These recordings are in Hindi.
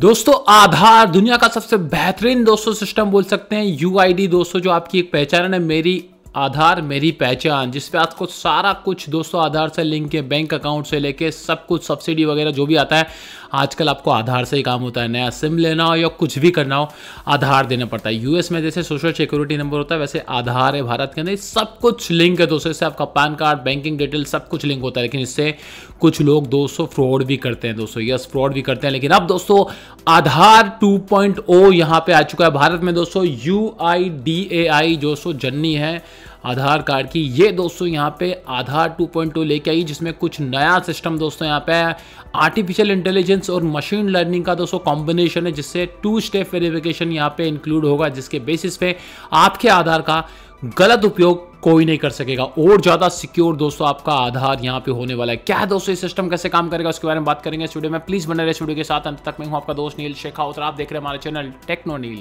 दोस्तों आधार दुनिया का सबसे बेहतरीन दोस्तों सिस्टम बोल सकते हैं यू दोस्तों जो आपकी एक पहचान है मेरी आधार मेरी पहचान जिसपे आपको सारा कुछ दोस्तों आधार से लिंक है बैंक अकाउंट से लेके सब कुछ सब्सिडी वगैरह जो भी आता है आजकल आपको आधार से ही काम होता है नया सिम लेना हो या कुछ भी करना हो आधार देना पड़ता है यूएस में जैसे सोशल सिक्योरिटी नंबर होता है वैसे आधार है भारत के अंदर सब कुछ लिंक है दोस्तों इससे आपका पैन कार्ड बैंकिंग डिटेल सब कुछ लिंक होता है लेकिन इससे कुछ लोग दोस्तों फ्रॉड भी करते हैं दोस्तों यस फ्रॉड भी करते हैं लेकिन अब दोस्तों आधार 2.0 यहां पे आ चुका है भारत में दोस्तों यू आई डी ए आई जो सो जर्नी है आधार कार्ड की ये दोस्तों यहाँ पे आधार 2.2 लेके आई जिसमें कुछ नया सिस्टम दोस्तों यहाँ पे है आर्टिफिशियल इंटेलिजेंस और मशीन लर्निंग का दोस्तों कॉम्बिनेशन है जिससे टू स्टेप वेरिफिकेशन यहाँ पे इंक्लूड होगा जिसके बेसिस पे आपके आधार का गलत उपयोग कोई नहीं कर सकेगा और ज़्यादा सिक्योर दोस्तों आपका आधार यहाँ पे होने वाला है क्या है दोस्तों ये सिस्टम कैसे काम करेगा उसके बारे में बात करेंगे स्टूडियो में प्लीज़ बने रहे स्टूडियो के साथ अंत तक मैं हूँ आपका दोस्त नील शेखावत और आप देख रहे हैं हमारे चैनल टेक्नो नील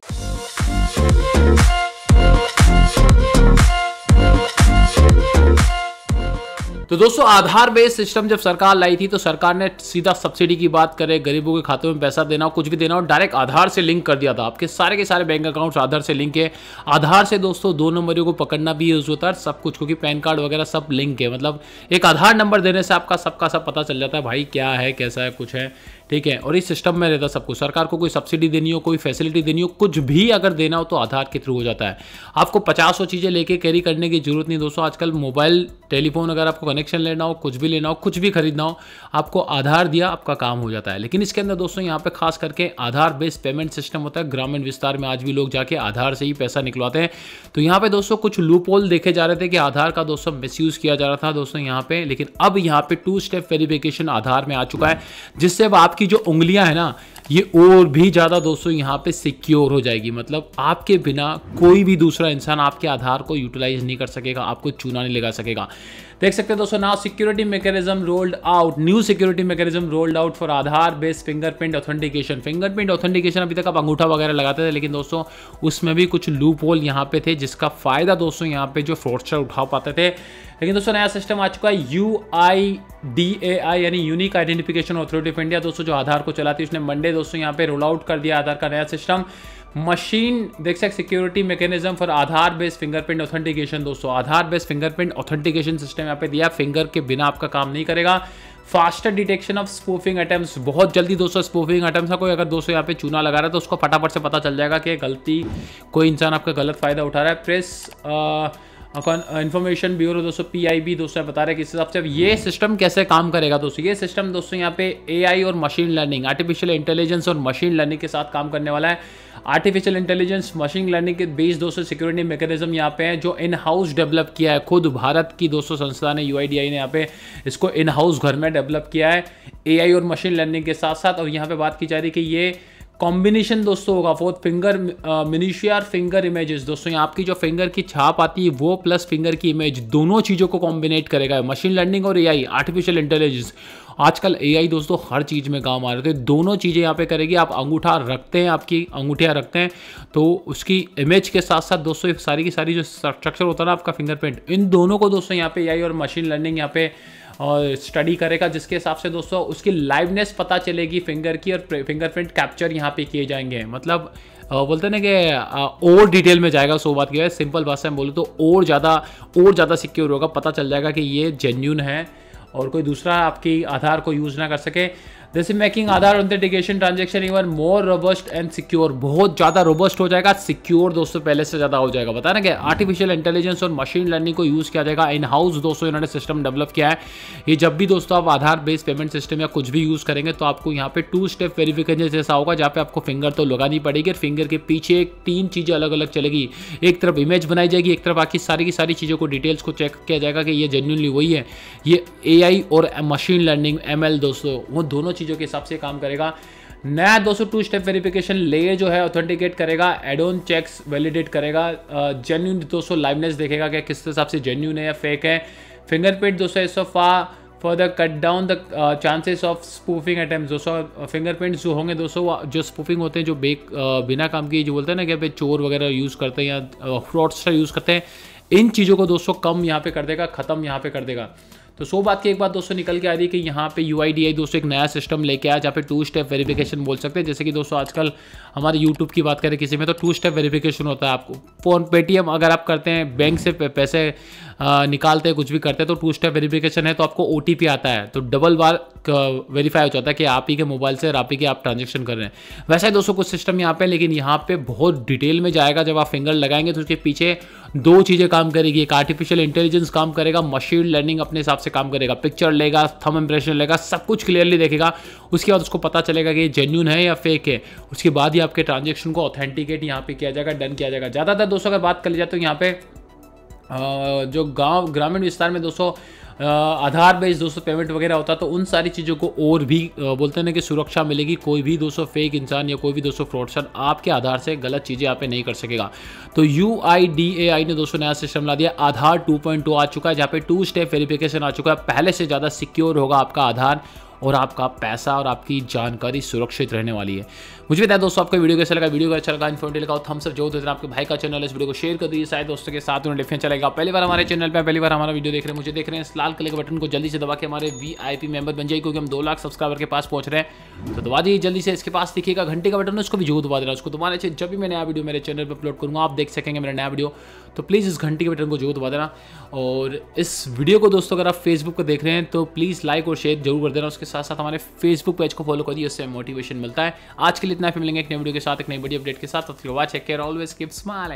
तो दोस्तों आधार बेस्ड सिस्टम जब सरकार लाई थी तो सरकार ने सीधा सब्सिडी की बात करें गरीबों के खातों में पैसा देना हो कुछ भी देना हो डायरेक्ट आधार से लिंक कर दिया था आपके सारे के सारे बैंक अकाउंट्स आधार से लिंक है आधार से दोस्तों दो नंबरों को पकड़ना भी यूज होता है सब कुछ क्योंकि पैन कार्ड वगैरह सब लिंक है मतलब एक आधार नंबर देने से आपका सबका सब पता चल जाता है भाई क्या है कैसा है कुछ है ठीक है और इस सिस्टम में रहता सब कुछ सरकार को कोई सब्सिडी देनी हो कोई फैसिलिटी देनी हो कुछ भी अगर देना हो तो आधार के थ्रू हो जाता है आपको सौ चीज़ें लेके कैरी करने की जरूरत नहीं दोस्तों आजकल मोबाइल टेलीफोन अगर आपको कनेक्शन लेना हो कुछ भी लेना हो कुछ भी खरीदना हो आपको आधार दिया आपका काम हो जाता है लेकिन इसके अंदर दोस्तों यहाँ पे खास करके आधार बेस्ड पेमेंट सिस्टम होता है ग्रामीण विस्तार में आज भी लोग जाके आधार से ही पैसा निकलवाते हैं तो यहाँ पे दोस्तों कुछ लूप होल देखे जा रहे थे कि आधार का दोस्तों मिस किया जा रहा था दोस्तों यहाँ पे लेकिन अब यहाँ पे टू स्टेप वेरिफिकेशन आधार में आ चुका है जिससे अब आपकी जो उंगलियां हैं ना ये और भी ज़्यादा दोस्तों यहाँ पे सिक्योर हो जाएगी मतलब आपके बिना कोई भी दूसरा इंसान आपके आधार को यूटिलाइज नहीं कर सकेगा आपको चूना नहीं लगा सकेगा देख सकते हैं दोस्तों now security mechanism rolled out new security mechanism rolled out for Aadhaar based fingerprint authentication fingerprint authentication अभी तक आप अंगूठा वगैरह लगाते थे लेकिन दोस्तों उसमें भी कुछ लूप होल यहाँ पे थे जिसका फायदा दोस्तों यहाँ पे जो फ्रॉडस्टर उठा पाते थे लेकिन दोस्तों नया सिस्टम आ चुका है you I D A I यानी unique identification authority of India दोस्तों जो आधार को चलाती है उसने मंडे दोस्तों यहाँ पे रोल आउट कर दिया आधार का नया सिस्टम मशीन देख सकते security mechanism for Aadhaar based fingerprint authentication दोस्तों Aadhaar based fingerprint authentication system यहाँ पे दिया फिंगर के बिना आपका काम नहीं करेगा faster detection of spoofing attempt बहुत जल्दी दोस्तों स्पूफिंग अटैम्प्ट का कोई अगर दोस्तों यहाँ पे चूना लगा रहा है तो उसको फटाफट से पता चल जाएगा कि गलती कोई इंसान आपका गलत फायदा उठा रहा है press ah, uh, information bureau दोस्तों बी दोस्तों बता रहे हैं किस हिसाब से अब ये सिस्टम कैसे काम करेगा दोस्तों ये सिस्टम दोस्तों यहाँ पे आई और मशीन लर्निंग आर्टिफिशियल इंटेलिजेंस और मशीन लर्निंग के साथ काम करने वाला है आर्टिफिशियल इंटेलिजेंस मशीन लर्निंग के बेस दोस्तों सिक्योरिटी मैकेनिज्म यहाँ पे है जो इन हाउस डेवलप किया है खुद भारत की दोस्तों संस्था ने यू ने यहाँ पे इसको इन हाउस घर में डेवलप किया है ए और मशीन लर्निंग के साथ साथ और यहाँ पे बात की जा रही है कि ये कॉम्बिनेशन दोस्तों होगा फोर्थ फिंगर मिनिशियर फिंगर इमेजेस दोस्तों यहाँ आपकी जो फिंगर की छाप आती है वो प्लस फिंगर की इमेज दोनों चीज़ों को कॉम्बिनेट करेगा मशीन लर्निंग और एआई आर्टिफिशियल इंटेलिजेंस आजकल एआई दोस्तों हर चीज़ में काम आ रहे तो थे दोनों चीज़ें यहाँ पे करेगी आप अंगूठा रखते हैं आपकी अंगूठियाँ रखते हैं तो उसकी इमेज के साथ साथ दोस्तों सारी की सारी जो स्ट्रक्चर होता है ना आपका फिंगरप्रिंट इन दोनों को दोस्तों यहाँ पे एआई और मशीन लर्निंग यहाँ पे स्टडी करेगा जिसके हिसाब से दोस्तों उसकी लाइवनेस पता चलेगी फिंगर की और फिंगरप्रिंट कैप्चर यहाँ पे किए जाएंगे मतलब बोलते ना कि और डिटेल में जाएगा सो बात की है सिंपल भाषा में बोलूँ तो और ज़्यादा और ज़्यादा सिक्योर होगा पता चल जाएगा कि ये जेन्यून है और कोई दूसरा आपकी आधार को यूज़ ना कर सके this is making Aadhaar authentication transaction even more robust and secure बहुत ज़्यादा रोबस्ट हो जाएगा सिक्योर दोस्तों पहले से ज़्यादा हो जाएगा बताया ना क्या आर्टिफिशियल इंटेलिजेंस और मशीन लर्निंग को यूज़ किया जाएगा इन हाउस दोस्तों इन्होंने सिस्टम डेवलप किया है ये जब भी दोस्तों आप आधार बेस्ड पेमेंट सिस्टम या कुछ भी यूज़ करेंगे तो आपको यहाँ पे टू स्टेप वेरिफिकेशन जैसा होगा जहाँ पे आपको फिंगर तो लगानी पड़ेगी और फिंगर के पीछे एक तीन चीज़ें अलग अलग चलेगी एक तरफ इमेज बनाई जाएगी एक तरफ बाकी सारी की सारी चीज़ों को डिटेल्स को चेक किया जाएगा कि ये जेन्यूनली वही है ये ए और मशीन लर्निंग एम दोस्तों वो दोनों चीज़ चीज़ों के हिसाब से काम करेगा नया 202 सौ टू स्टेप वेरिफिकेशन लेयर जो है ऑथेंटिकेट करेगा एडोन चेक्स वैलिडेट करेगा जेन्यून दोस्तों लाइवनेस देखेगा कि किस हिसाब से जेन्यून है या फेक है फिंगरप्रिंट दो सौ of ah further cut down the chances of spoofing attempt दो सौ फिंगरप्रिंट्स जो होंगे दोस्तों जो स्पूफिंग होते हैं जो बेक uh, बिना काम की जो बोलते हैं ना कि भाई चोर वगैरह यूज़ करते हैं या फ्रॉड्स uh, का यूज़ करते हैं इन चीज़ों को दोस्तों कम यहाँ पे कर देगा ख़त्म यहाँ पे कर देगा तो सो बात की एक बात दोस्तों निकल के आ रही है कि यहाँ पे यू दोस्तों एक नया सिस्टम लेके आया जहाँ पे टू स्टेप वेरिफिकेशन बोल सकते हैं जैसे कि दोस्तों आजकल हमारे यूट्यूब की बात करें किसी में तो टू स्टेप वेरिफिकेशन होता है आपको फ़ोन पेटीएम अगर आप करते हैं बैंक से पैसे निकालते हैं कुछ भी करते हैं तो टू स्टेप वेरीफिकेशन है तो आपको ओ आता है तो डबल बार वेरीफाई हो जाता है कि आप ही के मोबाइल से और आप ही के आप ट्रांजेक्शन कर रहे हैं वैसे दोस्तों कुछ सिस्टम यहाँ पे लेकिन यहाँ पे बहुत डिटेल में जाएगा जब आप फिंगर लगाएंगे तो उसके पीछे दो चीज़ें काम करेगी एक आर्टिफिशियल इंटेलिजेंस काम करेगा मशीन लर्निंग अपने हिसाब से काम करेगा पिक्चर लेगा थम इंप्रेशन लेगा सब कुछ क्लियरली देखेगा उसके बाद उसको पता चलेगा कि ये जेन्यून है या फेक है उसके बाद ही आपके ट्रांजेक्शन को ऑथेंटिकेट यहाँ पे किया जाएगा डन किया जाएगा ज़्यादातर दोस्तों अगर बात कर ली जाए तो यहाँ पे जो गांव ग्रामीण विस्तार में दोस्तों आधार बेस्ड दोस्तों पेमेंट वगैरह होता तो उन सारी चीज़ों को और भी बोलते हैं ना कि सुरक्षा मिलेगी कोई भी दोस्तों फेक इंसान या कोई भी दोस्तों फ्रॉडसन आपके आधार से गलत चीज़ें यहाँ पे नहीं कर सकेगा तो यू आई डी ए आई ने दोस्तों नया सिस्टम ला दिया आधार टू पॉइंट टू आ चुका है जहाँ पे टू स्टेप वेरिफिकेशन आ चुका है पहले से ज़्यादा सिक्योर होगा आपका आधार और आपका पैसा और आपकी जानकारी सुरक्षित रहने वाली है मुझे बताया दोस्तों आपका वीडियो कैसा लगा वीडियो का अच्छा लगा इन्फॉर्मेटिव लगाओ थम सब जो हैं आपके भाई का चैनल इस वीडियो को शेयर कर दीजिए शायद दोस्तों के साथ उन्हें डिफेंस चलेगा पहली बार हमारे चैनल पर पहली बार हमारा वीडियो देख रहे हैं मुझे देख रहे हैं इस लाल कलर के बटन को जल्दी से दबा के हमारे वी मेंबर बन जाइए क्योंकि हम दो लाख सब्सक्राइबर के पास पहुंच रहे हैं तो दबा दीजिए जल्दी से इसके पास दिखेगा घंटे का बटन उसको भी जो दबा देना उसको दबाना चाहिए जब भी मैं नया वीडियो मेरे चैनल पर अपलोड करूँगा आप देख सकेंगे मेरा नया वीडियो तो प्लीज़ इस घंटे के बटन को जो दबा देना और इस वीडियो को दोस्तों अगर आप फेसबुक पर देख रहे हैं तो प्लीज़ लाइक और शेयर जरूर कर देना उसके साथ साथ हमारे फेसबुक पेज को फॉलो करिए उससे मोटिवेशन मिलता है आज के लिए इतना फिर मिलेंगे एक नई वीडियो के साथ एक नई बड़ी अपडेट के साथ ऑलवेज कीप स्माइलिंग